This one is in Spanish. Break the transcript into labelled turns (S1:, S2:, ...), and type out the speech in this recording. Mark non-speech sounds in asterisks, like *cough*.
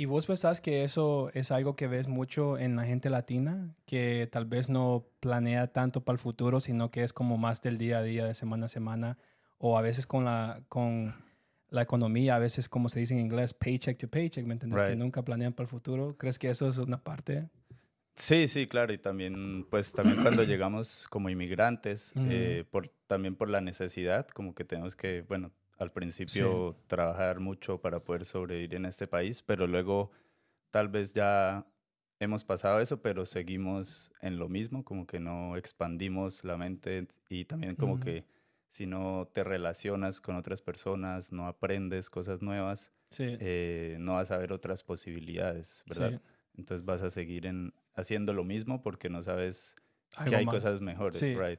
S1: ¿Y vos pensás que eso es algo que ves mucho en la gente latina, que tal vez no planea tanto para el futuro, sino que es como más del día a día, de semana a semana, o a veces con la, con la economía, a veces como se dice en inglés, paycheck to paycheck, ¿me entendés? Que nunca planean para el futuro. ¿Crees que eso es una parte?
S2: Sí, sí, claro, y también, pues también cuando *clears throat* llegamos como inmigrantes, eh, por, también por la necesidad, como que tenemos que, bueno, al principio trabajar mucho para poder sobrevivir en este país, pero luego tal vez ya hemos pasado eso, pero seguimos en lo mismo, como que no expandimos la mente y también como que si no te relacionas con otras personas, no aprendes cosas nuevas, eh, no vas a ver otras posibilidades, ¿verdad? Entonces vas a seguir haciendo lo mismo porque no sabes que hay cosas mejores, right?